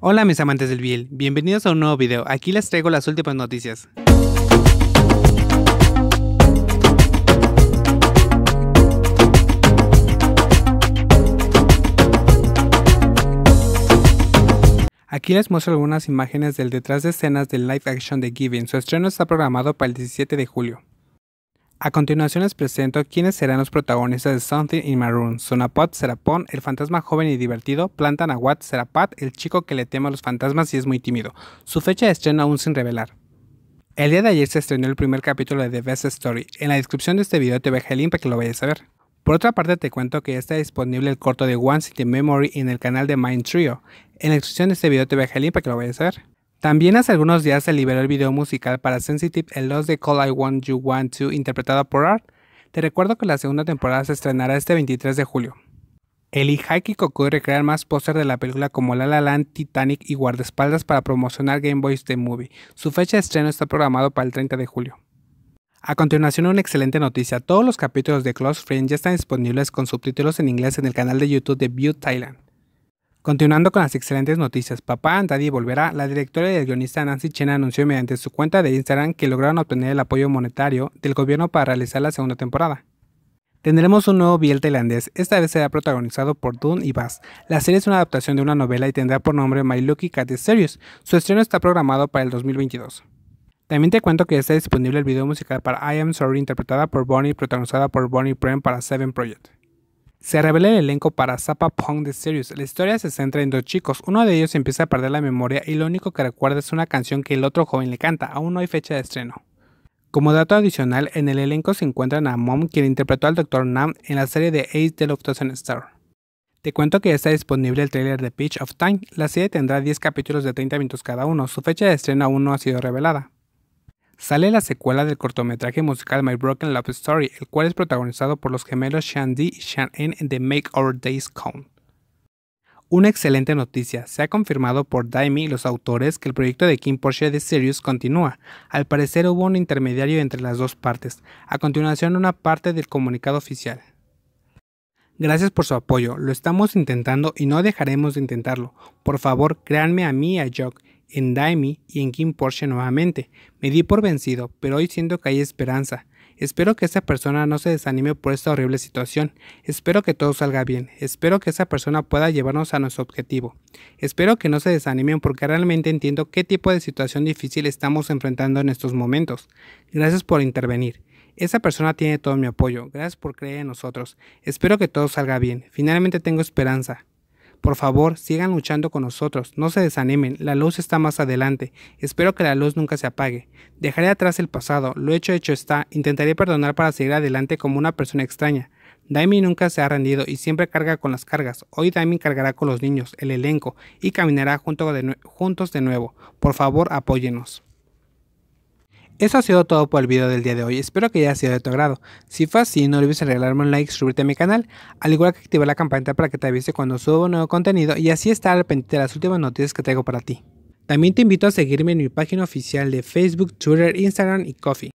Hola mis amantes del Biel, bienvenidos a un nuevo video, aquí les traigo las últimas noticias. Aquí les muestro algunas imágenes del detrás de escenas del live action de Giving, su estreno está programado para el 17 de julio. A continuación les presento quiénes serán los protagonistas de Something in Maroon. Sonapot será el fantasma joven y divertido. plantan a será el chico que le teme a los fantasmas y es muy tímido. Su fecha de estreno aún sin revelar. El día de ayer se estrenó el primer capítulo de The Best Story. En la descripción de este video te dejo el link para que lo vayas a ver. Por otra parte te cuento que ya está disponible el corto de One City Memory en el canal de Mind Trio. En la descripción de este video te dejar el link para que lo vayas a ver. También hace algunos días se liberó el video musical para Sensitive El Lost de Call I Want You Want To, interpretado por Art. Te recuerdo que la segunda temporada se estrenará este 23 de julio. El Hihaiki Koku recrean más póster de la película como La La Land, Titanic y Guardaespaldas para promocionar Game Boy's The Movie. Su fecha de estreno está programado para el 30 de julio. A continuación, una excelente noticia. Todos los capítulos de Close Friends ya están disponibles con subtítulos en inglés en el canal de YouTube de View Thailand. Continuando con las excelentes noticias, Papá Daddy volverá. La directora y el guionista Nancy Chen anunció mediante su cuenta de Instagram que lograron obtener el apoyo monetario del gobierno para realizar la segunda temporada. Tendremos un nuevo Biel tailandés, esta vez será protagonizado por Dunn y Bass. La serie es una adaptación de una novela y tendrá por nombre My Lucky Cat Series. Su estreno está programado para el 2022. También te cuento que está disponible el video musical para I Am Sorry interpretada por Bonnie y protagonizada por Bonnie Prem para Seven Project. Se revela el elenco para Zappa Pong The Series. La historia se centra en dos chicos. Uno de ellos empieza a perder la memoria y lo único que recuerda es una canción que el otro joven le canta. Aún no hay fecha de estreno. Como dato adicional, en el elenco se encuentran a Mom, quien interpretó al Dr. Nam en la serie de Ace the Thousand Star. Te cuento que ya está disponible el tráiler de Pitch of Time. La serie tendrá 10 capítulos de 30 minutos cada uno. Su fecha de estreno aún no ha sido revelada. Sale la secuela del cortometraje musical My Broken Love Story, el cual es protagonizado por los gemelos Di y shan en The Make Our Days Count. Una excelente noticia, se ha confirmado por Daimi y los autores que el proyecto de Kim Porsche de Sirius continúa. Al parecer hubo un intermediario entre las dos partes. A continuación una parte del comunicado oficial. Gracias por su apoyo, lo estamos intentando y no dejaremos de intentarlo. Por favor, créanme a mí y a Jock en Daimi y en Kim Porsche nuevamente. Me di por vencido, pero hoy siento que hay esperanza. Espero que esa persona no se desanime por esta horrible situación. Espero que todo salga bien. Espero que esa persona pueda llevarnos a nuestro objetivo. Espero que no se desanimen porque realmente entiendo qué tipo de situación difícil estamos enfrentando en estos momentos. Gracias por intervenir. Esa persona tiene todo mi apoyo. Gracias por creer en nosotros. Espero que todo salga bien. Finalmente tengo esperanza. Por favor, sigan luchando con nosotros, no se desanimen, la luz está más adelante, espero que la luz nunca se apague. Dejaré atrás el pasado, lo hecho hecho está, intentaré perdonar para seguir adelante como una persona extraña. Daimin nunca se ha rendido y siempre carga con las cargas. Hoy Daimin cargará con los niños, el elenco, y caminará juntos de nuevo. Por favor, apóyenos. Eso ha sido todo por el video del día de hoy, espero que haya sido de tu agrado. Si fue así, no olvides regalarme un like, suscribirte a mi canal, al igual que activar la campanita para que te avise cuando subo nuevo contenido y así estar al pendiente de las últimas noticias que traigo para ti. También te invito a seguirme en mi página oficial de Facebook, Twitter, Instagram y Coffee.